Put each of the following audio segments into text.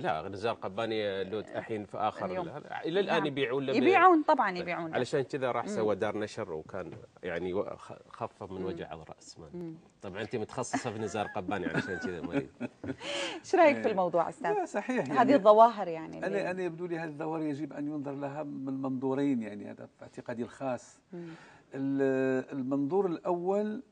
لا نزار قباني لود الحين في اخر الى الان نعم. يبيعون يبيعون طبعا يبيعون علشان كذا راح سوى دار نشر وكان يعني خفف من وجع الراس طبعا انت متخصصه في نزار قباني علشان كذا ايش رايك في الموضوع استاذ؟ صحيح يعني هذه الظواهر يعني انا انا يبدو لي هذه الظواهر يجب ان ينظر لها من منظورين يعني هذا اعتقادي الخاص المنظور الاول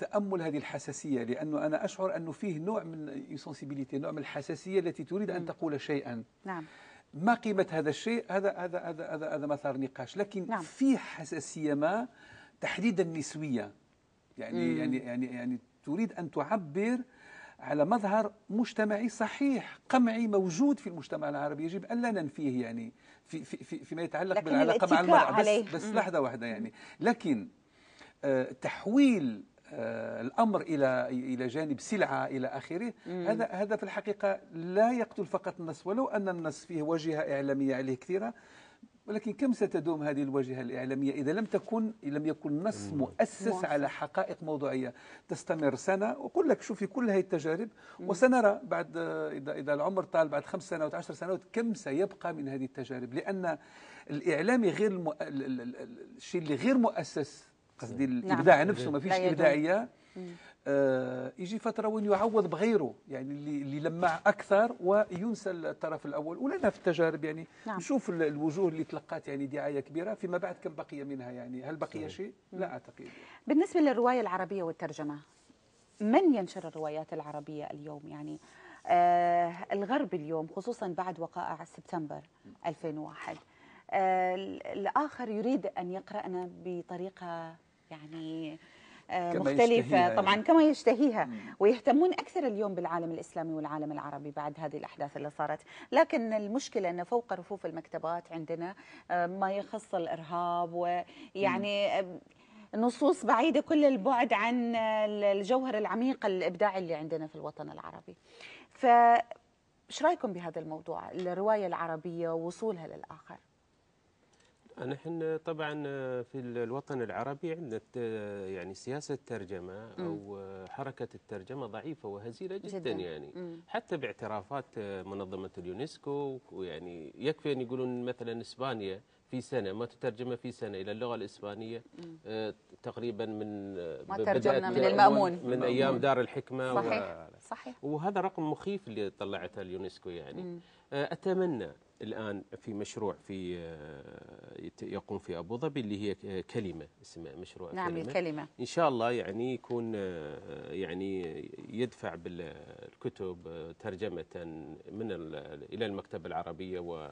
تامل هذه الحساسيه لانه انا اشعر انه فيه نوع من سونسيبيليتي نوع من الحساسيه التي تريد ان تقول شيئا نعم ما قيمه هذا الشيء هذا هذا هذا هذا, هذا مثار نقاش لكن نعم. في حساسيه ما تحديدا نسويه يعني مم. يعني يعني يعني تريد ان تعبر على مظهر مجتمعي صحيح قمعي موجود في المجتمع العربي يجب أن لا ننفيه يعني في في في فيما يتعلق بالعلاقة مع المرأة بس, بس لحظة واحدة يعني لكن آه، تحويل آه، الامر الى الى جانب سلعه الى اخره هذا هذا في الحقيقه لا يقتل فقط النص ولو ان النص فيه واجهه اعلاميه عليه كثيره ولكن كم ستدوم هذه الواجهه الاعلاميه اذا لم تكن لم يكن نص مؤسس على حقائق موضوعيه تستمر سنه وقل لك شوفي كل هذه التجارب وسنرى بعد اذا اذا العمر طال بعد خمس سنوات عشر سنوات كم سيبقى من هذه التجارب لان الاعلامي غير الشيء اللي غير مؤسس قصدي نعم. الابداع نعم. نفسه ما فيش ابداعيه آه يجي فتره وين يعوض بغيره يعني اللي, اللي لمع اكثر وينسى الطرف الاول ولنا في التجارب يعني نعم. نشوف الوجوه اللي تلقات يعني دعايه كبيره فيما بعد كم بقي منها يعني هل بقي شيء؟ لا اعتقد بالنسبه للروايه العربيه والترجمه من ينشر الروايات العربيه اليوم يعني آه الغرب اليوم خصوصا بعد وقائع سبتمبر 2001 آه الاخر يريد ان يقرانا بطريقه يعني آه، مختلفة يعني. طبعا يعني. كما يشتهيها ويهتمون أكثر اليوم بالعالم الإسلامي والعالم العربي بعد هذه الأحداث اللي صارت لكن المشكلة أن فوق رفوف المكتبات عندنا آه، ما يخص الإرهاب ويعني آه، نصوص بعيدة كل البعد عن الجوهر العميق الإبداعي اللي عندنا في الوطن العربي فش رايكم بهذا الموضوع الروايه العربيه ووصولها للاخر نحن طبعا في الوطن العربي عندنا يعني سياسه الترجمه او حركه الترجمه ضعيفه وهزيله جدا, جداً. يعني م. حتى باعترافات منظمه اليونسكو ويعني يكفي ان يقولون مثلا اسبانيا في سنه ما تترجمه في سنه الى اللغه الاسبانيه آه، تقريبا من ما ترجمنا من المأمون من أيام دار الحكمة صحيح و... صحيح وهذا رقم مخيف اللي طلعته اليونسكو يعني آه، أتمنى الآن في مشروع في آه، يقوم في أبو ظبي اللي هي كلمة اسمها مشروع نعم كلمة. الكلمة إن شاء الله يعني يكون آه، يعني يدفع بالكتب ترجمة من إلى المكتبة العربية و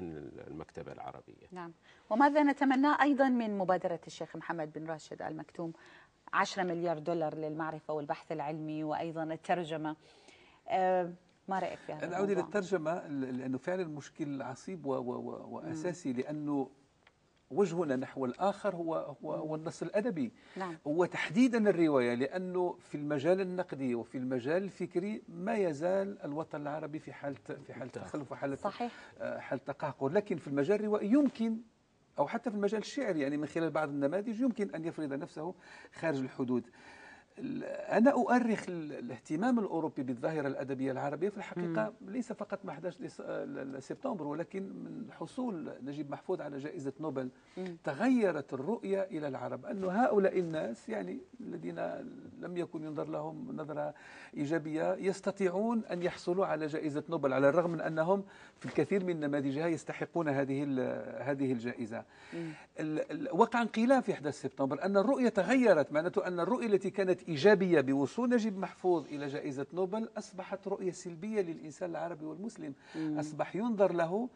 من المكتبة العربية نعم وماذا نتمنى أيضا من مبادرة الشيخ محمد بن راشد المكتوم 10 مليار دولار للمعرفة والبحث العلمي وأيضا الترجمة آه، ما رايك في هذا؟ إلى للترجمه لانه فعلا مشكل عصيب واساسي لانه وجهنا نحو الآخر هو هو, هو النص الأدبي نعم. وتحديدا الرواية لأنه في المجال النقدي وفي المجال الفكري ما يزال الوطن العربي في حالة في حالة تخلف وحالة صحيح. آه، حالة تقهقر لكن في المجال الروائي يمكن أو حتى في المجال الشعري يعني من خلال بعض النماذج يمكن أن يفرض نفسه خارج الحدود أنا أؤرخ الاهتمام الأوروبي بالظاهرة الأدبية العربية في الحقيقة مم. ليس فقط مع 11 سبتمبر ولكن من حصول نجيب محفوظ على جائزة نوبل مم. تغيرت الرؤية إلى العرب أن هؤلاء الناس يعني الذين لم يكن ينظر لهم نظرة إيجابية يستطيعون أن يحصلوا على جائزة نوبل على الرغم من أنهم في الكثير من نماذجها يستحقون هذه هذه الجائزة وقع انقلاب في 11 سبتمبر أن الرؤية تغيرت معناته أن الرؤية التي كانت إيجابية بوصول نجيب محفوظ إلى جائزة نوبل أصبحت رؤية سلبية للإنسان العربي والمسلم أصبح ينظر له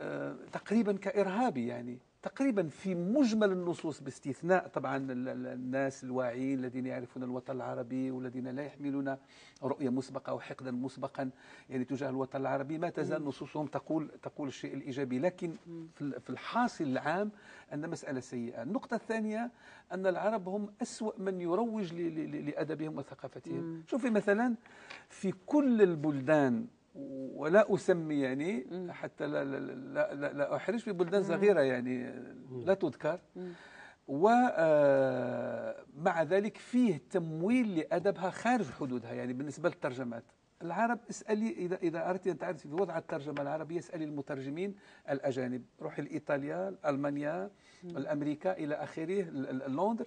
آه، تقريبا كإرهابي يعني تقريبا في مجمل النصوص باستثناء طبعا الناس الواعيين الذين يعرفون الوطن العربي والذين لا يحملون رؤية مسبقة أو حقدا مسبقا يعني تجاه الوطن العربي ما تزال نصوصهم تقول تقول الشيء الإيجابي لكن في الحاصل العام أن مسألة سيئة النقطة الثانية أن العرب هم أسوأ من يروج لأدبهم وثقافتهم شوفي مثلا في كل البلدان ولا اسمي يعني حتى لا لا لا, لا, لا احرج في بلدان صغيره يعني لا تذكر ومع آه، ذلك فيه تمويل لادبها خارج حدودها يعني بالنسبه للترجمات العرب اسالي اذا اذا اردت ان تعرفي وضع الترجمه العربيه اسالي المترجمين الاجانب روحي لايطاليا المانيا الامريكا الى اخره لندن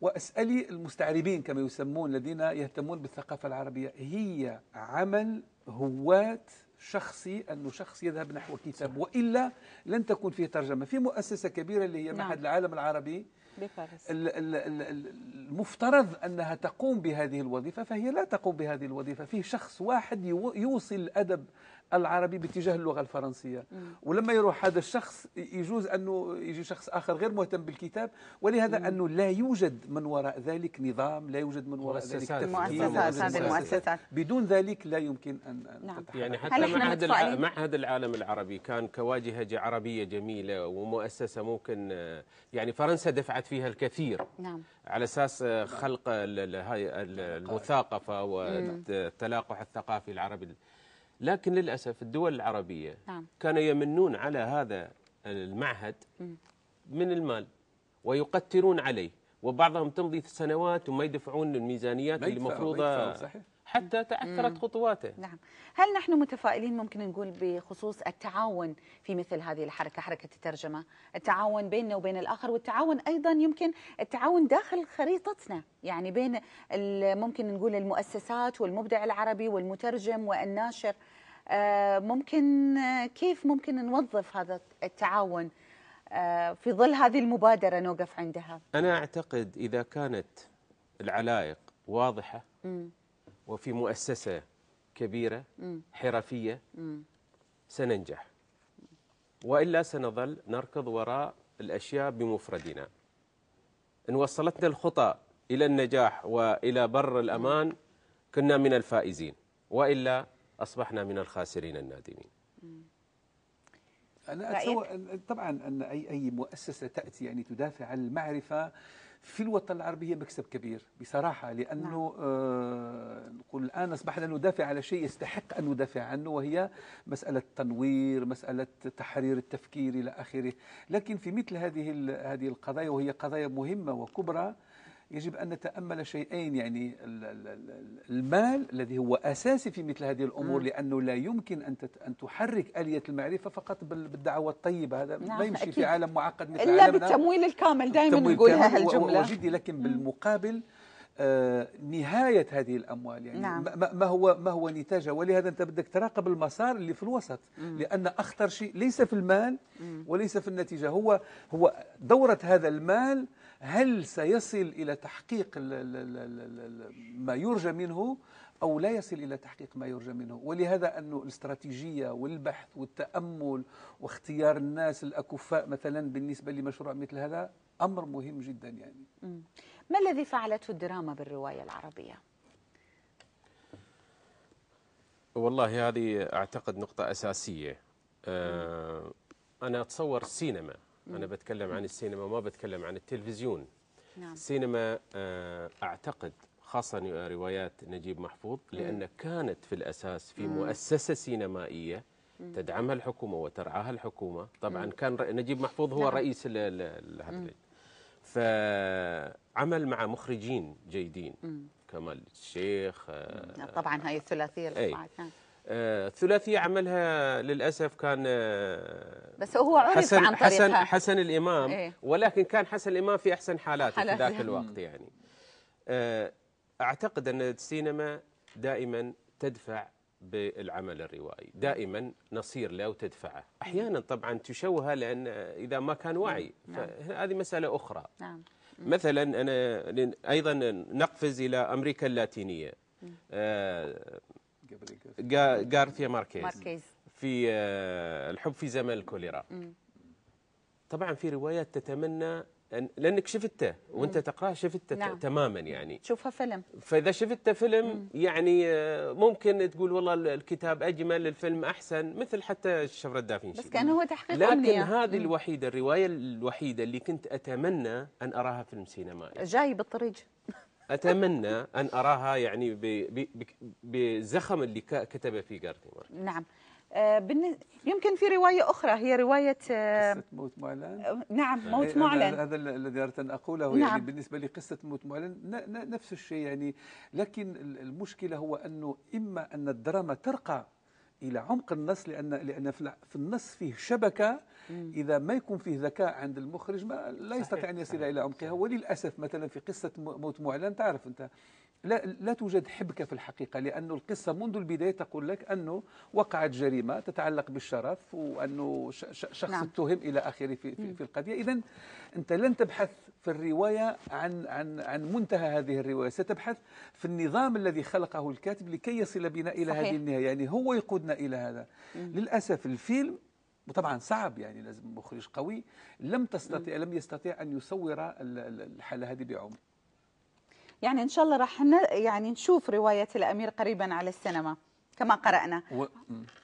واسالي المستعربين كما يسمون الذين يهتمون بالثقافه العربيه هي عمل هواة شخصي أنه شخص يذهب نحو كتاب وإلا لن تكون فيه ترجمة في مؤسسة كبيرة اللي هي نعم. معهد نعم. العالم العربي المفترض أنها تقوم بهذه الوظيفة فهي لا تقوم بهذه الوظيفة فيه شخص واحد يوصل الأدب العربي باتجاه اللغه الفرنسيه ولما يروح هذا الشخص يجوز انه يجي شخص اخر غير مهتم بالكتاب ولهذا مم. انه لا يوجد من وراء ذلك نظام لا يوجد من وراء ذلك تفكير مؤسسات المؤسسات بدون ذلك لا يمكن ان نعم. يعني حتى معهد معهد العالم العربي كان كواجهه عربيه جميله ومؤسسه ممكن يعني فرنسا دفعت فيها الكثير نعم. على اساس خلق هاي نعم. المثاقفه والتلاقح الثقافي العربي لكن للأسف الدول العربية نعم. كانوا يمنون على هذا المعهد من المال ويقترون عليه وبعضهم تمضي سنوات وما يدفعون الميزانيات اللي المفروضة حتى تأثرت مم. خطواته نعم هل نحن متفائلين ممكن نقول بخصوص التعاون في مثل هذه الحركة حركة الترجمة التعاون بيننا وبين الآخر والتعاون أيضا يمكن التعاون داخل خريطتنا يعني بين ممكن نقول المؤسسات والمبدع العربي والمترجم والناشر آه، ممكن كيف ممكن نوظف هذا التعاون آه، في ظل هذه المبادرة نوقف عندها أنا أعتقد إذا كانت العلائق واضحة وفي مؤسسة كبيرة حرفية سننجح وإلا سنظل نركض وراء الأشياء بمفردنا إن وصلتنا الخطى إلى النجاح وإلى بر الأمان كنا من الفائزين وإلا أصبحنا من الخاسرين النادمين أنا أتصور طبعا أن أي أي مؤسسة تأتي يعني تدافع عن المعرفة في الوطن العربي هي مكسب كبير بصراحة لأنه نعم. آه نقول الآن أصبحنا ندافع على شيء يستحق أن ندافع عنه وهي مسألة تنوير مسألة تحرير التفكير إلى آخره لكن في مثل هذه هذه القضايا وهي قضايا مهمة وكبرى يجب أن نتأمل شيئين يعني المال الذي هو أساسي في مثل هذه الأمور م. لأنه لا يمكن أن أن تحرك آلية المعرفة فقط بالدعوة الطيبة هذا نعم ما يمشي في عالم معقد مثل إلا بالتمويل الكامل دائما نقولها هالجملة وجدي لكن بالمقابل آه نهاية هذه الأموال يعني نعم. ما هو ما هو نتاجها ولهذا أنت بدك تراقب المسار اللي في الوسط مم. لأن أخطر شيء ليس في المال مم. وليس في النتيجة هو هو دورة هذا المال هل سيصل إلى تحقيق ما يرجى منه أو لا يصل إلى تحقيق ما يرجى منه ولهذا أن الاستراتيجية والبحث والتأمل واختيار الناس الأكفاء مثلا بالنسبة لمشروع مثل هذا أمر مهم جدا يعني ما الذي فعلته الدراما بالرواية العربية؟ والله هذه أعتقد نقطة أساسية آه، أنا أتصور السينما أنا بتكلم عن السينما ما بتكلم عن التلفزيون نعم. السينما آه، أعتقد خاصة روايات نجيب محفوظ لأن كانت في الأساس في مؤسسة سينمائية تدعمها الحكومة وترعاها الحكومة طبعا كان نجيب محفوظ هو نعم. رئيس هذا فعمل مع مخرجين جيدين كمال الشيخ آه، طبعا هاي الثلاثية اللي طلعت إيه. آه، ثلاثية عملها للأسف كان آه، بس هو عرف حسن عن طريقها. حسن حسن الإمام إيه؟ ولكن كان حسن الإمام في أحسن حالاته في ذاك الوقت يعني آه، أعتقد أن السينما دائما تدفع بالعمل الروائي دائما نصير له وتدفعه أحيانا طبعا تشوهه لأن إذا ما كان وعي نعم. هذه مسألة أخرى نعم. مثلا أنا أيضا نقفز إلى أمريكا اللاتينية غارثيا ماركيز ماركيز في آه، الحب في زمن الكوليرا طبعا في روايات تتمنى أن لانك شفته وانت تقراه شفته نعم. تماما يعني تشوفها فيلم فاذا شفته فيلم يعني آه، ممكن تقول والله الكتاب اجمل الفيلم احسن مثل حتى الشفره الدافنشي بس كان هو تحقيق لكن أمنية. هذه الوحيده الروايه الوحيده اللي كنت اتمنى ان اراها فيلم سينمائي جاي بالطريق أتمنى أن أراها يعني بزخم اللي كتب فيه مارك نعم آه، يمكن في رواية أخرى هي رواية آه، قصة موت معلن آه، نعم يعني موت معلن هذا الذي أردت أن أقوله يعني نعم. يعني بالنسبة لقصة موت معلن نفس الشيء يعني لكن المشكلة هو أنه إما أن الدراما ترقى الى عمق النص لان لان في النص فيه شبكه اذا ما يكون فيه ذكاء عند المخرج ما لا يستطيع ان يصل الى عمقها وللاسف مثلا في قصه موت معلن تعرف انت لا, لا توجد حبكة في الحقيقة لأن القصة منذ البداية تقول لك أنه وقعت جريمة تتعلق بالشرف وأنه شخص نعم. اتهم إلى آخره في, في, في القضية إذا أنت لن تبحث في الرواية عن, عن, عن منتهى هذه الرواية ستبحث في النظام الذي خلقه الكاتب لكي يصل بنا إلى صحيح. هذه النهاية يعني هو يقودنا إلى هذا مم. للأسف الفيلم وطبعا صعب يعني لازم مخرج قوي لم تستطيع لم يستطيع ان يصور الحاله هذه بعمق يعني ان شاء الله راح يعني نشوف روايه الامير قريبا على السينما كما قرانا و...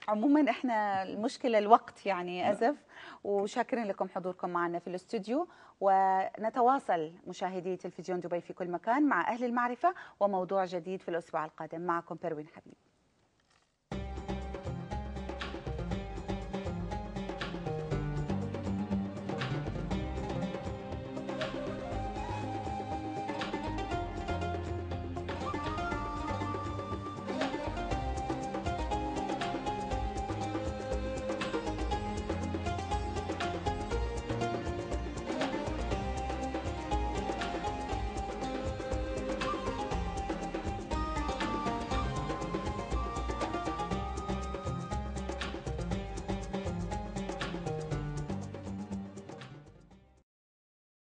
عموما احنا المشكله الوقت يعني ازف وشاكرين لكم حضوركم معنا في الاستوديو ونتواصل مشاهدي تلفزيون دبي في كل مكان مع اهل المعرفه وموضوع جديد في الاسبوع القادم معكم بروين حبيب